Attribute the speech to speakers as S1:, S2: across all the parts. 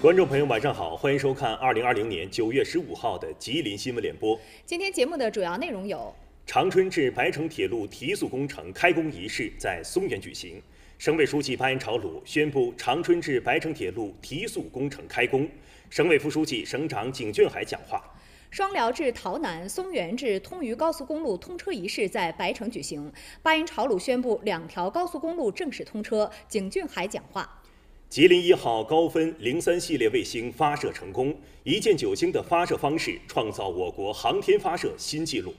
S1: 观众朋友，晚上好，欢迎收看2020年9月15号的吉林新闻联播。
S2: 今天节目的主要内容有：
S1: 长春至白城铁路提速工程开工仪式在松原举行，省委书记巴音朝鲁宣布长春至白城铁路提速工程开工，省委副书记、省长景俊海讲话；
S2: 双辽至洮南、松原至通榆高速公路通车仪式在白城举行，巴音朝鲁宣布两条高速公路正式通车，景俊海讲话。
S1: 吉林一号高分零三系列卫星发射成功，一箭九星的发射方式创造我国航天发射新纪录。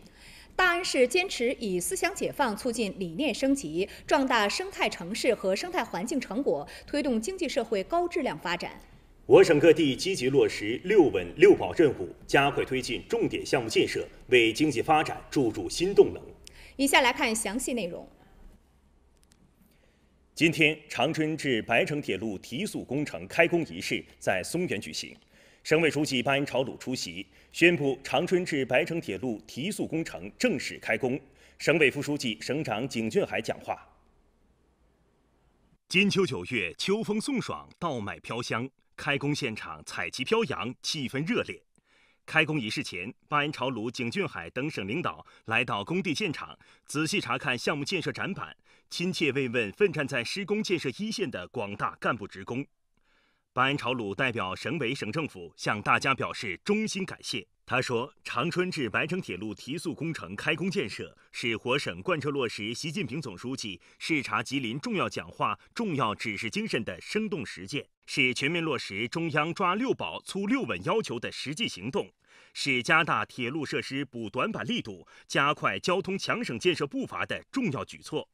S2: 大安市坚持以思想解放促进理念升级，壮大生态城市和生态环境成果，推动经济社会高质量发展。
S1: 我省各地积极落实“六稳六保”任务，加快推进重点项目建设，为经济发展注入新动能。
S2: 以下来看详细内容。
S1: 今天，长春至白城铁路提速工程开工仪式在松原举行。省委书记班朝鲁出席，宣布长春至白城铁路提速工程正式开工。省委副书记、省长景俊海讲话。金秋九月，秋风送爽，稻麦飘香。开工现场彩旗飘扬，气氛热烈。开工仪式前，巴彦朝鲁、景俊海等省领导来到工地现场，仔细查看项目建设展板，亲切慰问奋战在施工建设一线的广大干部职工。巴彦朝鲁代表省委省政府向大家表示衷心感谢。他说：“长春至白城铁路提速工程开工建设，是我省贯彻落实习近平总书记视察吉林重要讲话重要指示精神的生动实践，是全面落实中央抓六保、促六稳要求的实际行动。”是加大铁路设施补短板力度、加快交通强省建设步伐的重要举措。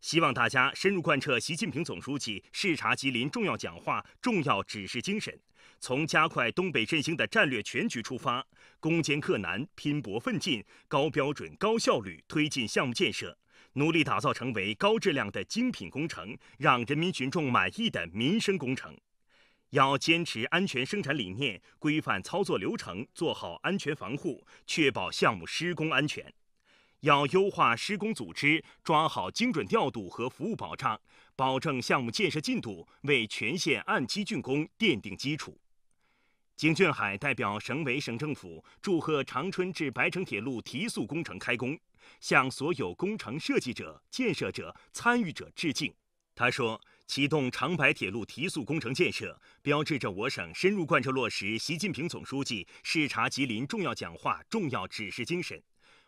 S1: 希望大家深入贯彻习近平总书记视察吉林重要讲话重要指示精神，从加快东北振兴的战略全局出发，攻坚克难、拼搏奋进，高标准、高效率推进项目建设，努力打造成为高质量的精品工程，让人民群众满意的民生工程。要坚持安全生产理念，规范操作流程，做好安全防护，确保项目施工安全。要优化施工组织，抓好精准调度和服务保障，保证项目建设进度，为全线按期竣工奠定基础。景俊海代表省委省政府祝贺长春至白城铁路提速工程开工，向所有工程设计者、建设者、参与者致敬。他说。启动长白铁路提速工程建设，标志着我省深入贯彻落实习近平总书记视察吉林重要讲话重要指示精神，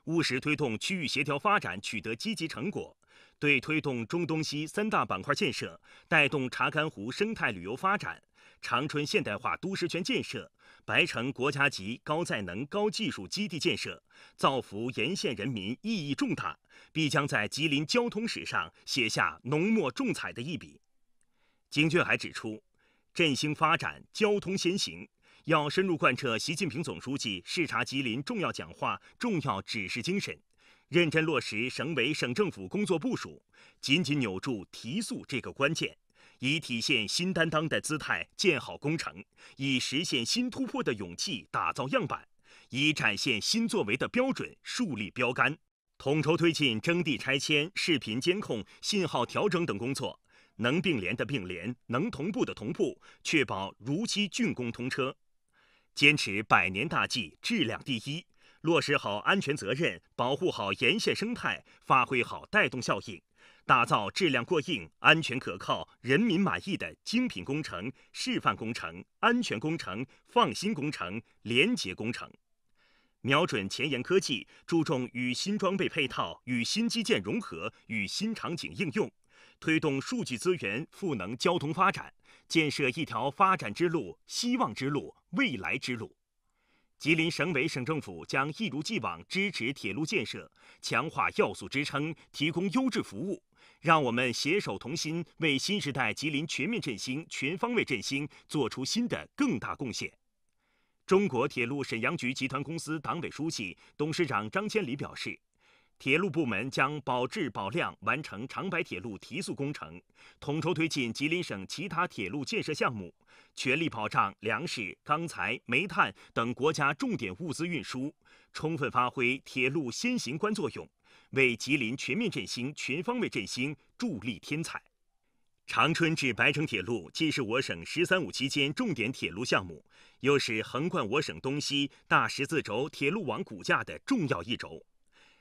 S1: 务实推动区域协调发展取得积极成果，对推动中东西三大板块建设、带动查干湖生态旅游发展、长春现代化都市圈建设、白城国家级高载能高技术基地建设，造福沿线人民意义重大，必将在吉林交通史上写下浓墨重彩的一笔。景俊海指出，振兴发展交通先行，要深入贯彻习近平总书记视察吉林重要讲话、重要指示精神，认真落实省委省政府工作部署，紧紧扭住提速这个关键，以体现新担当的姿态建好工程，以实现新突破的勇气打造样板，以展现新作为的标准树立标杆，统筹推进征地拆迁、视频监控、信号调整等工作。能并联的并联，能同步的同步，确保如期竣工通车。坚持百年大计，质量第一，落实好安全责任，保护好沿线生态，发挥好带动效应，打造质量过硬、安全可靠、人民满意的精品工程、示范工程、安全工程、放心工程、廉洁工程。瞄准前沿科技，注重与新装备配套、与新基建融合、与新场景应用。推动数据资源赋能交通发展，建设一条发展之路、希望之路、未来之路。吉林省委省政府将一如既往支持铁路建设，强化要素支撑，提供优质服务，让我们携手同心，为新时代吉林全面振兴、全方位振兴做出新的更大贡献。中国铁路沈阳局集团公司党委书记、董事长张千里表示。铁路部门将保质保量完成长白铁路提速工程，统筹推进吉林省其他铁路建设项目，全力保障粮食、钢材、煤炭等国家重点物资运输，充分发挥铁路先行官作用，为吉林全面振兴、全方位振兴助力添彩。长春至白城铁路既是我省“十三五”期间重点铁路项目，又是横贯我省东西大十字轴铁路网骨架的重要一轴。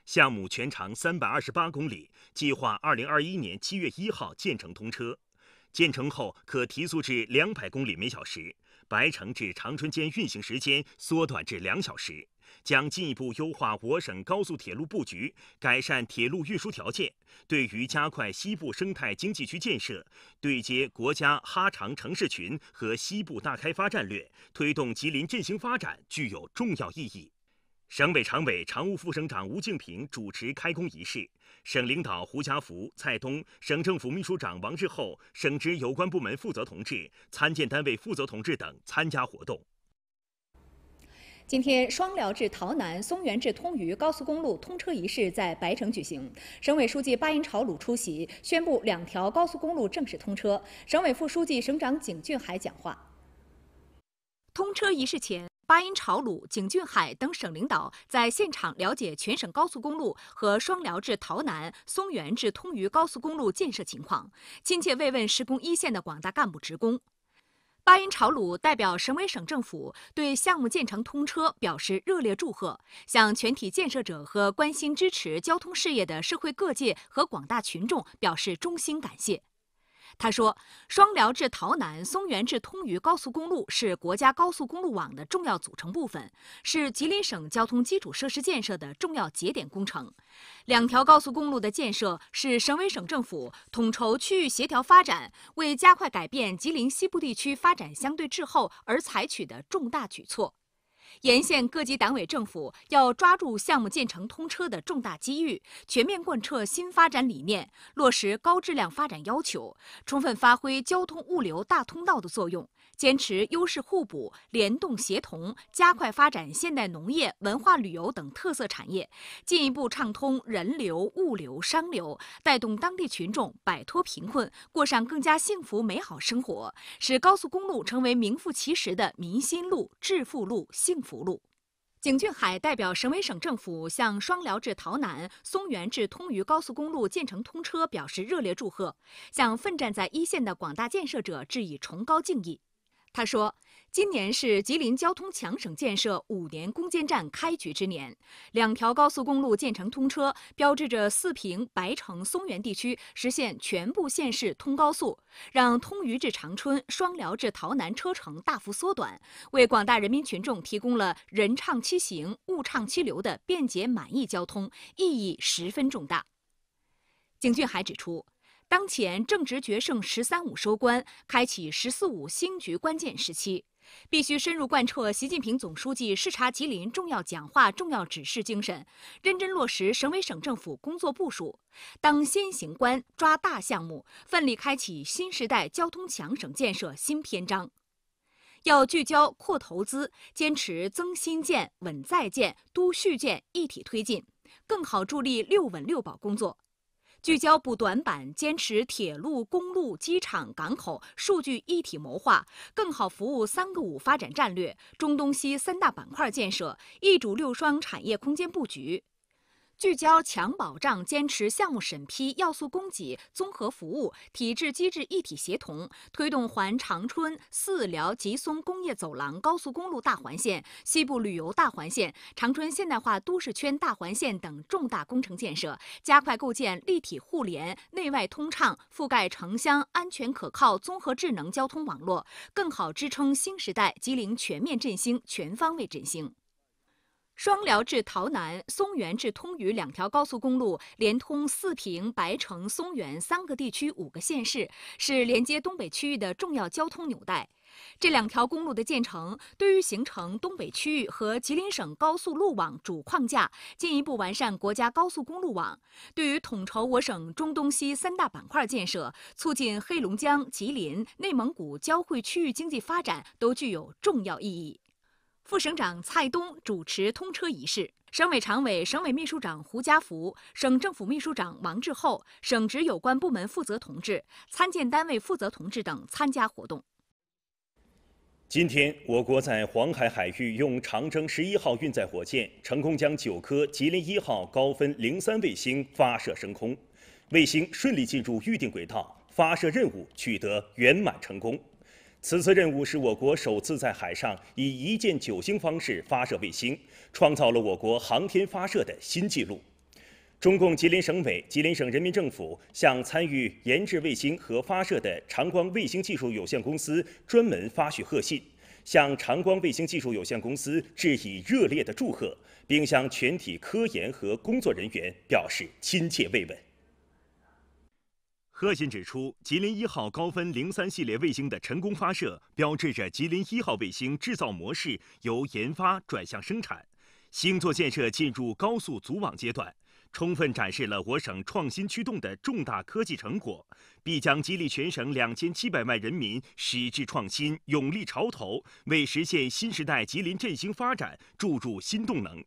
S1: 项目全长三百二十八公里，计划二零二一年七月一号建成通车。建成后可提速至两百公里每小时，白城至长春间运行时间缩短至两小时，将进一步优化我省高速铁路布局，改善铁路运输条件。对于加快西部生态经济区建设，对接国家哈长城市群和西部大开发战略，推动吉林振兴发展，具有重要意义。省委常委、常务副省长吴靖平主持开工仪式，省领导胡家福、蔡东，省政府秘书长王志厚，省直有关部门负责同志，参建单位负责同志等参加活动。
S2: 今天，双辽至洮南、松原至通榆高速公路通车仪式在白城举行，省委书记巴音朝鲁出席，宣布两条高速公路正式通车。省委副书记、省长景俊海讲话。通车仪式前。巴音朝鲁、景俊海等省领导在现场了解全省高速公路和双辽至洮南、松原至通榆高速公路建设情况，亲切慰问施工一线的广大干部职工。巴音朝鲁代表省委省政府对项目建成通车表示热烈祝贺，向全体建设者和关心支持交通事业的社会各界和广大群众表示衷心感谢。他说：“双辽至洮南、松原至通榆高速公路是国家高速公路网的重要组成部分，是吉林省交通基础设施建设的重要节点工程。两条高速公路的建设是省委省政府统筹区域协调发展，为加快改变吉林西部地区发展相对滞后而采取的重大举措。”沿线各级党委政府要抓住项目建成通车的重大机遇，全面贯彻新发展理念，落实高质量发展要求，充分发挥交通物流大通道的作用，坚持优势互补、联动协同，加快发展现代农业、文化旅游等特色产业，进一步畅通人流、物流、商流，带动当地群众摆脱贫困，过上更加幸福美好生活，使高速公路成为名副其实的民心路、致富路、幸。福路，景俊海代表省委省政府向双辽至洮南、松原至通榆高速公路建成通车表示热烈祝贺，向奋战在一线的广大建设者致以崇高敬意。他说。今年是吉林交通强省建设五年攻坚战开局之年，两条高速公路建成通车，标志着四平、白城、松原地区实现全部县市通高速，让通榆至长春、双辽至洮南车程大幅缩短，为广大人民群众提供了人畅其行、物畅其流的便捷满意交通，意义十分重大。景俊海指出。当前正值决胜“十三五”收官、开启“十四五”新局关键时期，必须深入贯彻习近平总书记视察吉林重要讲话重要指示精神，认真落实省委省政府工作部署，当先行官、抓大项目，奋力开启新时代交通强省建设新篇章。要聚焦扩投资，坚持增新建、稳在建、都续建一体推进，更好助力六稳六保工作。聚焦补短板，坚持铁路、公路、机场、港口数据一体谋划，更好服务“三个五”发展战略、中东西三大板块建设、一主六双产业空间布局。聚焦强保障，坚持项目审批、要素供给、综合服务、体制机制一体协同，推动环长春、四辽吉松工业走廊、高速公路大环线、西部旅游大环线、长春现代化都市圈大环线等重大工程建设，加快构建立体互联、内外通畅、覆盖城乡、安全可靠、综合智能交通网络，更好支撑新时代吉林全面振兴、全方位振兴。双辽至洮南、松原至通榆两条高速公路连通四平、白城、松原三个地区五个县市，是连接东北区域的重要交通纽带。这两条公路的建成，对于形成东北区域和吉林省高速路网主框架，进一步完善国家高速公路网，对于统筹我省中、东、西三大板块建设，促进黑龙江、吉林、内蒙古交汇区域经济发展，都具有重要意义。副省长蔡东主持通车仪式，省委常委、省委秘书长胡家福，省政府秘书长王志厚，省直有关部门负责同志、参建单位负责同志等参加活动。
S1: 今天，我国在黄海海域用长征十一号运载火箭成功将九颗吉林一号高分零三卫星发射升空，卫星顺利进入预定轨道，发射任务取得圆满成功。此次任务是我国首次在海上以一箭九星方式发射卫星，创造了我国航天发射的新纪录。中共吉林省委、吉林省人民政府向参与研制卫星和发射的长光卫星技术有限公司专门发去贺信，向长光卫星技术有限公司致以热烈的祝贺，并向全体科研和工作人员表示亲切慰问。贺信指出，吉林一号高分零三系列卫星的成功发射，标志着吉林一号卫星制造模式由研发转向生产，星座建设进入高速组网阶段，充分展示了我省创新驱动的重大科技成果，必将激励全省两千七百万人民矢志创新、勇立潮头，为实现新时代吉林振兴发展注入新动能。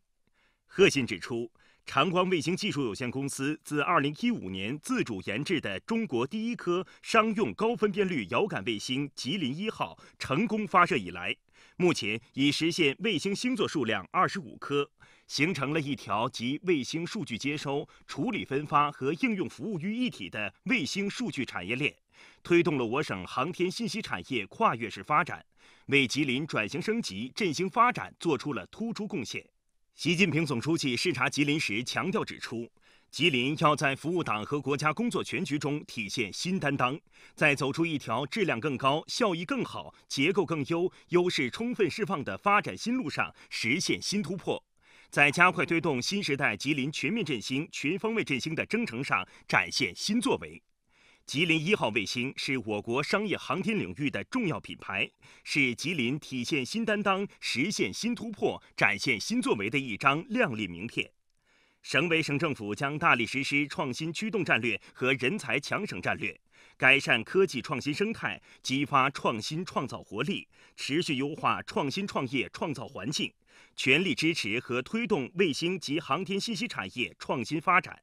S1: 贺信指出。长光卫星技术有限公司自2015年自主研制的中国第一颗商用高分辨率遥感卫星“吉林一号”成功发射以来，目前已实现卫星星座数量25颗，形成了一条集卫星数据接收、处理、分发和应用服务于一体的卫星数据产业链，推动了我省航天信息产业跨越式发展，为吉林转型升级、振兴发展做出了突出贡献。习近平总书记视察吉林时强调指出，吉林要在服务党和国家工作全局中体现新担当，在走出一条质量更高、效益更好、结构更优、优势充分释放的发展新路上实现新突破，在加快推动新时代吉林全面振兴、全方位振兴的征程上展现新作为。吉林一号卫星是我国商业航天领域的重要品牌，是吉林体现新担当、实现新突破、展现新作为的一张亮丽名片。省委省政府将大力实施创新驱动战略和人才强省战略，改善科技创新生态，激发创新创造活力，持续优化创新创业创造环境，全力支持和推动卫星及航天信息产业创新发展。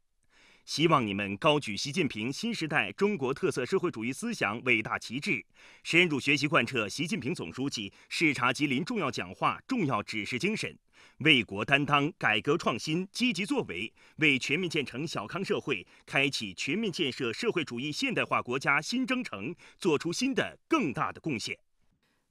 S1: 希望你们高举习近平新时代中国特色社会主义思想伟大旗帜，深入学习贯彻习近平总书记视察吉林重要讲话、重要指示精神，为国担当，改革创新，积极作为，为全面建成小康社会、开启全面建设社会主义现代化国家新征程做出新的、更大的贡献。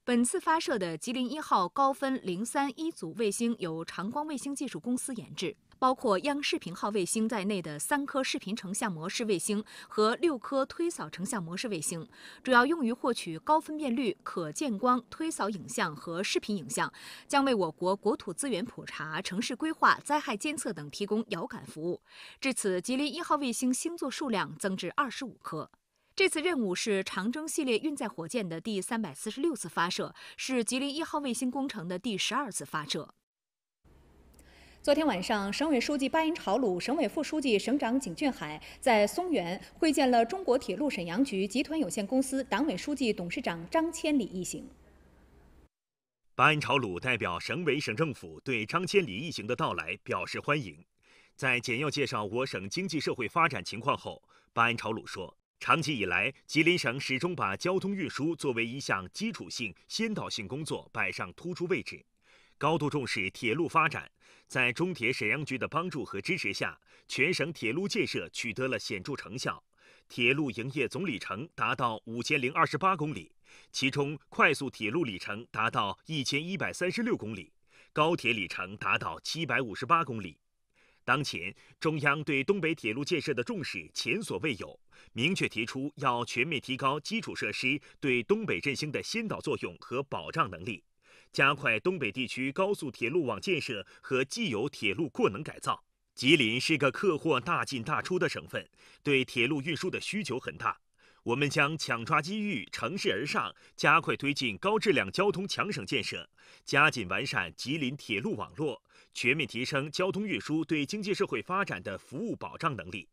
S2: 本次发射的吉林一号高分零三一组卫星由长光卫星技术公司研制。包括央视频号卫星在内的三颗视频成像模式卫星和六颗推扫成像模式卫星，主要用于获取高分辨率可见光推扫影像和视频影像，将为我国国土资源普查、城市规划、灾害监测等提供遥感服务。至此，吉林一号卫星星座数量增至二十五颗。这次任务是长征系列运载火箭的第三百四十六次发射，是吉林一号卫星工程的第十二次发射。昨天晚上，省委书记巴音朝鲁、省委副书记、省长景俊海在松原会见了中国铁路沈阳局集团有限公司党委书记、董事长张千里一行。
S1: 巴音朝鲁代表省委、省政府对张千里一行的到来表示欢迎。在简要介绍我省经济社会发展情况后，巴音朝鲁说：“长期以来，吉林省始终把交通运输作为一项基础性、先导性工作摆上突出位置，高度重视铁路发展。”在中铁沈阳局的帮助和支持下，全省铁路建设取得了显著成效，铁路营业总里程达到五千零二十八公里，其中快速铁路里程达到一千一百三十六公里，高铁里程达到七百五十八公里。当前，中央对东北铁路建设的重视前所未有，明确提出要全面提高基础设施对东北振兴的先导作用和保障能力。加快东北地区高速铁路网建设和既有铁路扩能改造。吉林是个客货大进大出的省份，对铁路运输的需求很大。我们将抢抓机遇，乘势而上，加快推进高质量交通强省建设，加紧完善吉林铁路网络，全面提升交通运输对经济社会发展的服务保障能力。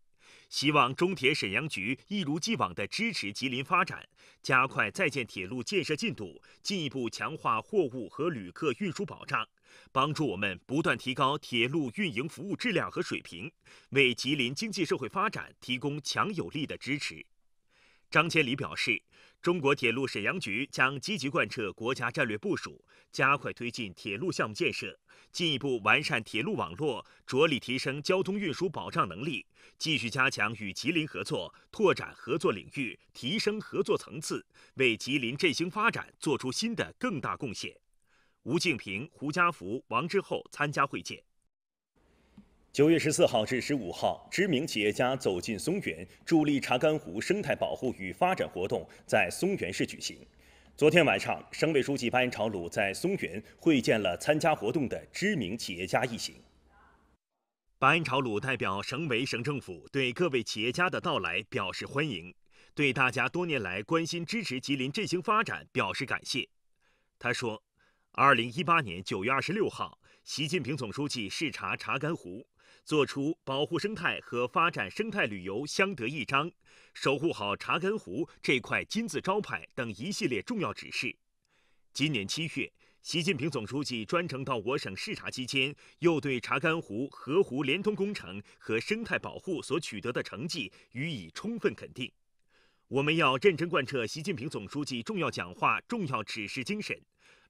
S1: 希望中铁沈阳局一如既往地支持吉林发展，加快在建铁路建设进度，进一步强化货物和旅客运输保障，帮助我们不断提高铁路运营服务质量和水平，为吉林经济社会发展提供强有力的支持。张千里表示，中国铁路沈阳局将积极贯彻国家战略部署，加快推进铁路项目建设，进一步完善铁路网络，着力提升交通运输保障能力，继续加强与吉林合作，拓展合作领域，提升合作层次，为吉林振兴发展做出新的更大贡献。吴敬平、胡家福、王之厚参加会见。九月十四号至十五号，知名企业家走进松原，助力查干湖生态保护与发展活动在松原市举行。昨天晚上，省委书记巴音朝鲁在松原会见了参加活动的知名企业家一行。巴音朝鲁代表省委、省政府对各位企业家的到来表示欢迎，对大家多年来关心支持吉林振兴发展表示感谢。他说，二零一八年九月二十六号，习近平总书记视察查干湖。做出保护生态和发展生态旅游相得益彰，守护好查干湖这块金字招牌等一系列重要指示。今年七月，习近平总书记专程到我省视察期间，又对查干湖河湖连通工程和生态保护所取得的成绩予以充分肯定。我们要认真贯彻习近平总书记重要讲话、重要指示精神。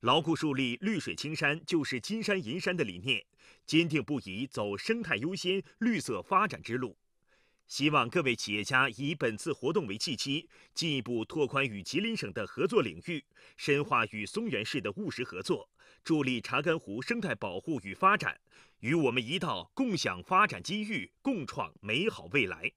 S1: 牢固树立“绿水青山就是金山银山”的理念，坚定不移走生态优先、绿色发展之路。希望各位企业家以本次活动为契机，进一步拓宽与吉林省的合作领域，深化与松原市的务实合作，助力查干湖生态保护与发展。与我们一道共享发展机遇，共创美好未来。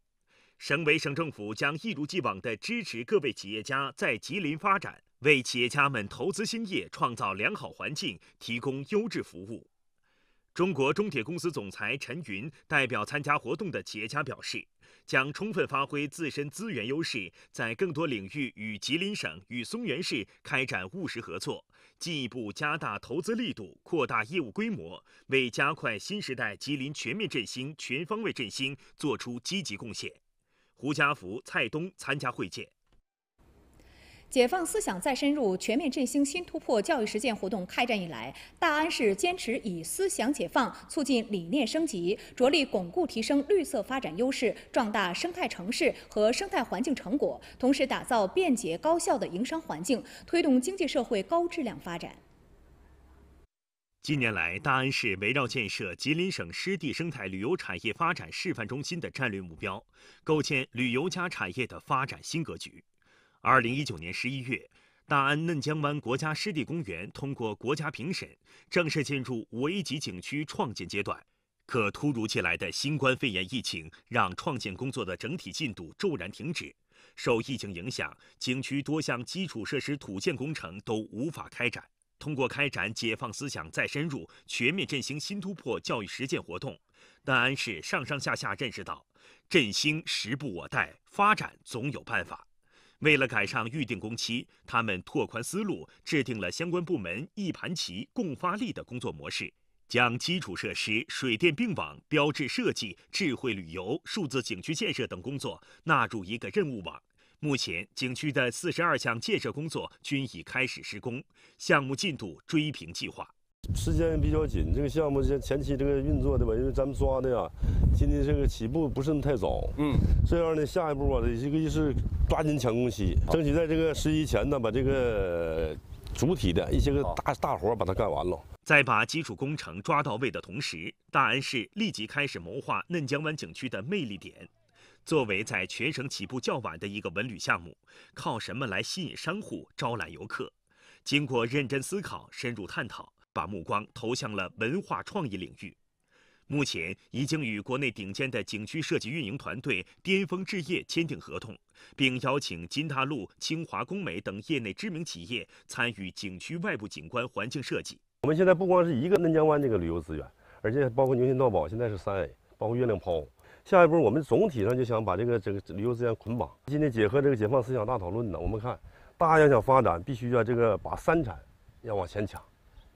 S1: 省委省政府将一如既往地支持各位企业家在吉林发展。为企业家们投资兴业创造良好环境，提供优质服务。中国中铁公司总裁陈云代表参加活动的企业家表示，将充分发挥自身资源优势，在更多领域与吉林省与松原市开展务实合作，进一步加大投资力度，扩大业务规模，为加快新时代吉林全面振兴、全方位振兴做出积极贡献。胡家福、蔡东参加会见。
S2: 解放思想再深入，全面振兴新突破教育实践活动开展以来，大安市坚持以思想解放促进理念升级，着力巩固提升绿色发展优势，壮大生态城市和生态环境成果，同时打造便捷高效的营商环境，推动经济社会高质量发展。
S1: 近年来，大安市围绕建设吉林省湿地生态旅游产业发展示范中心的战略目标，构建旅游加产业的发展新格局。二零一九年十一月，大安嫩江湾国家湿地公园通过国家评审，正式进入五 A 级景区创建阶段。可突如其来的新冠肺炎疫情，让创建工作的整体进度骤然停止。受疫情影响，景区多项基础设施土建工程都无法开展。通过开展解放思想再深入、全面振兴新突破教育实践活动，大安市上上下下认识到，振兴时不我待，发展总有办法。为了赶上预定工期，他们拓宽思路，制定了相关部门一盘棋、共发力的工作模式，将基础设施、水电并网、标志设计、智慧旅游、数字景区建设等工作纳入一个任务网。目前，景区的四十二项建设工作均已开始施工，项目进度追平计划。
S3: 时间比较紧，这个项目前前期这个运作的吧，因为咱们抓的呀，今天这个起步不是那么太早，嗯，这样呢，下一步啊，这个一是抓紧抢工期，争取在这个十一前呢，把这个主体的一些个大大活把它干完了，
S1: 在把基础工程抓到位的同时，大安市立即开始谋划嫩江湾景区的魅力点。作为在全省起步较晚的一个文旅项目，靠什么来吸引商户、招揽游客？经过认真思考、深入探讨。把目光投向了文化创意领域，目前已经与国内顶尖的景区设计运营团队巅峰置业签订合同，并邀请金塔路、清华工美等业内知名企业参与景区外部景观环境设计。
S3: 我们现在不光是一个嫩江湾这个旅游资源，而且包括牛心道堡现在是三 A，包括月亮泡。下一步我们总体上就想把这个这个旅游资源捆绑。今天结合这个解放思想大讨论呢，我们看大家要想发展，必须要这个把三产要往前抢。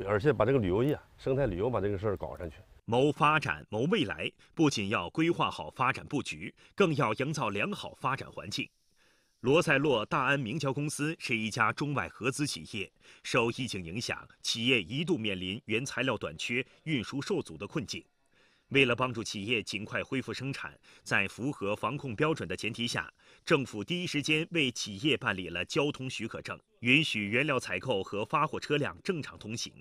S3: 而且把这个旅游业、生态旅游把这个事儿搞上去，谋发展、谋未来，不仅要规划好
S1: 发展布局，更要营造良好发展环境。罗塞洛大安明胶公司是一家中外合资企业，受疫情影响，企业一度面临原材料短缺、运输受阻的困境。为了帮助企业尽快恢复生产，在符合防控标准的前提下，政府第一时间为企业办理了交通许可证，允许原料采购和发货车辆正常通行。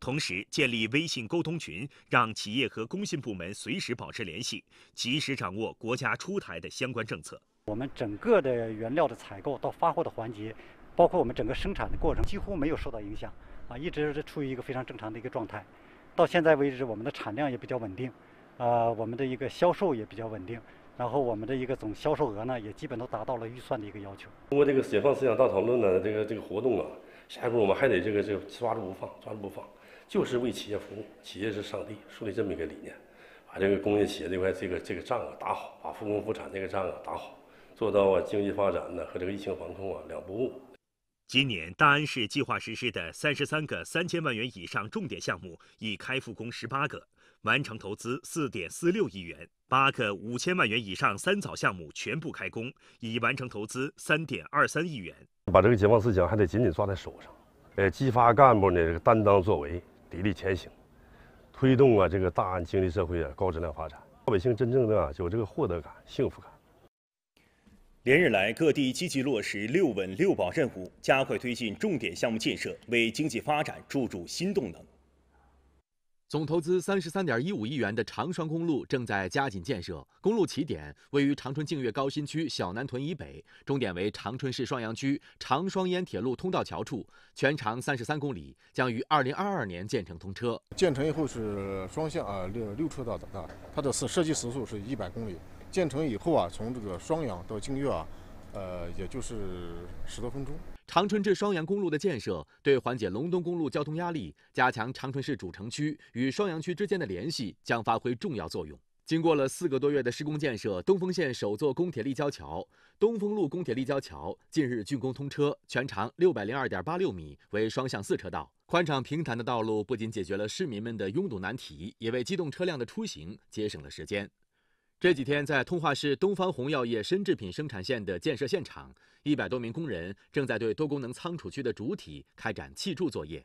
S1: 同时，建立微信沟通群，让企业和工信部门随时保持联系，及时掌握国家出台的相关政策。
S4: 我们整个的原料的采购到发货的环
S1: 节，包括我们整个生产的过程，几乎没有受到影响，啊，一直是处于一个非常正常的一个
S3: 状态。到现在为止，我们的产量也比较稳定，呃，我们的一个销售也比较稳定，然后我们的一个总销售额呢，也基本都达到了预算的一个要求。通过这个解放思想大讨论呢，这个这个活动啊，下一步我们还得这个这个抓住不放，抓住不放，就是为企业服务，企业是上帝，树立这么一个理念，把这个工业企业这块这个这个仗啊打好，把复工复产这个仗啊打好，做到啊经济发展呢和这个疫情防控啊两不误。今年大安市计划实施的三十三个三千万元以上重点
S1: 项目已开复工十八个，完成投资四点四六亿元；八个五千万元以上三早项目全部开工，已完成投资三点二三亿元。
S3: 把这个解放思想还得紧紧抓在手上，呃，激发干部呢这个担当作为，砥砺前行，推动啊这个大安经济社会的高质量发展，老百姓真正的有这个获得感、幸福感。连日来，各地积极落实“六稳六
S4: 保”任务，加快推进重点项目建设，为经济发展注入新动能。总投资三十三点一五亿元的长双公路正在加紧建设，公路起点位于长春净月高新区小南屯以北，终点为长春市双阳区长双烟铁路通道桥处，全长三十三公里，将于二零二二年建成通车。建成以后是双向啊六六车道的啊，它的设设计时速是一百公里。建成以后啊，从这个双阳到靖月啊，呃，也就是十多分钟。长春至双阳公路的建设，对缓解龙东公路交通压力，加强长春市主城区与双阳区之间的联系，将发挥重要作用。经过了四个多月的施工建设，东风县首座公铁立交桥——东风路公铁立交桥，近日竣工通车，全长六百零二点八六米，为双向四车道。宽敞平坦的道路不仅解决了市民们的拥堵难题，也为机动车辆的出行节省了时间。这几天，在通化市东方红药业深制品生产线的建设现场，一百多名工人正在对多功能仓储区的主体开展砌筑作业。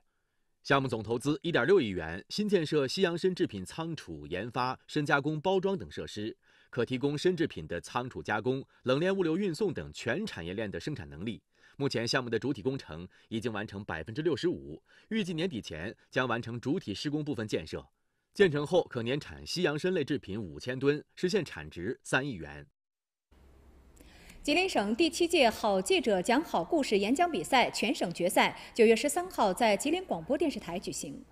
S4: 项目总投资1.6亿元，新建设西洋参制品仓储、研发、深加工、包装等设施，可提供深制品的仓储、加工、冷链物流、运送等全产业链的生产能力。目前，项目的主体工程已经完成65%，预计年底前将完成主体施工部分建设。建成后可年产西洋参类制品五千吨，实现产值三亿元。
S2: 吉林省第七届好记者讲好故事演讲比赛全省决赛，九月十三号在吉林广播电视台举行。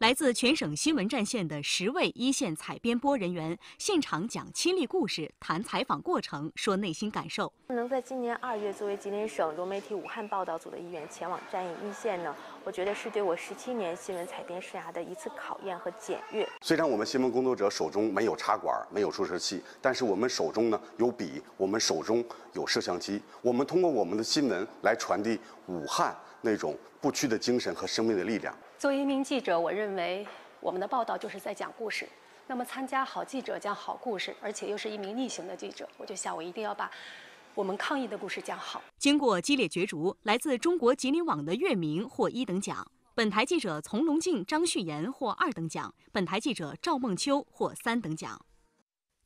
S2: 来自全省新闻战线的十位一线采编播人员现场讲亲历故事，谈采访过程，说内心感受。能在今年二月作为吉林省融媒体武汉报道组的一员前往战役一线呢？我觉得是对我十七年新闻采编生涯的一次考验和检阅。
S3: 虽然我们新闻工作者手中没有插管，没有注射器，但是我们手中呢有笔，我们手中有摄像机，我们通过我们的新闻来传递武汉那种不屈的精神和生命的力量。
S2: 作为一名记者，我认为我们的报道就是在讲故事。那么，参加好记者讲好故事，而且又是一名逆行的记者，我就想，我一定要把我们抗疫的故事讲好。经过激烈角逐，来自中国吉林网的岳明获一等奖，本台记者丛龙静、张旭岩获二等奖，本台记者赵梦秋获三等奖。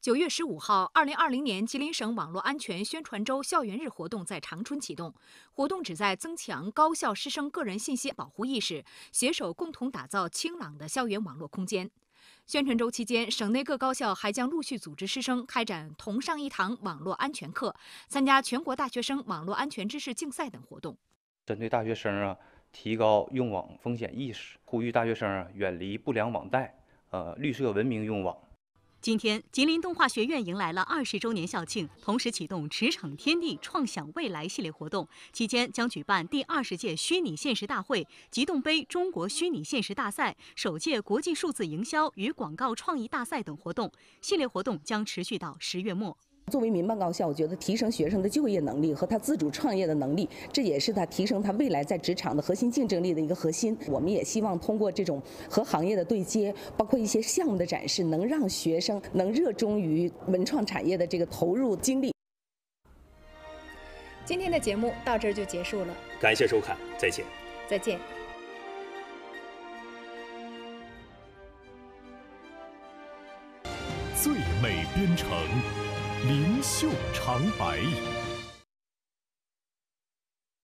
S2: 九月十五号，二零二零年吉林省网络安全宣传周校园日活动在长春启动。活动旨在增强高校师生个人信息保护意识，携手共同打造清朗的校园网络空间。宣传周期间，省内各高校还将陆续组织师生开展“同上一堂网络安全课”，参加全国大学生网络安全知识竞赛等活动。
S4: 针对大学生啊，提高用网风险意识，呼吁大学生啊远离不良网贷，呃，绿色文明用网。
S2: 今天，吉林动画学院迎来了二十周年校庆，同时启动“驰骋天地，创想未来”系列活动。期间将举办第二十届虚拟现实大会、极动杯中国虚拟现实大赛、首届国际数字营销与广告创意大赛等活动。系列活动将持续到十月末。作为民办高校，我觉得提升学生的就业能力和他自主创业的能力，这也是他提升他未来在职场的核心竞争力的一个核心。我们也希望通过这种和行业的对接，包括一些项目的展示，能让学生能热衷于文创产业的这个投入精力。今天的节目到这儿就结束了，
S1: 感谢收看，再见。再见。最美编程。灵秀长白。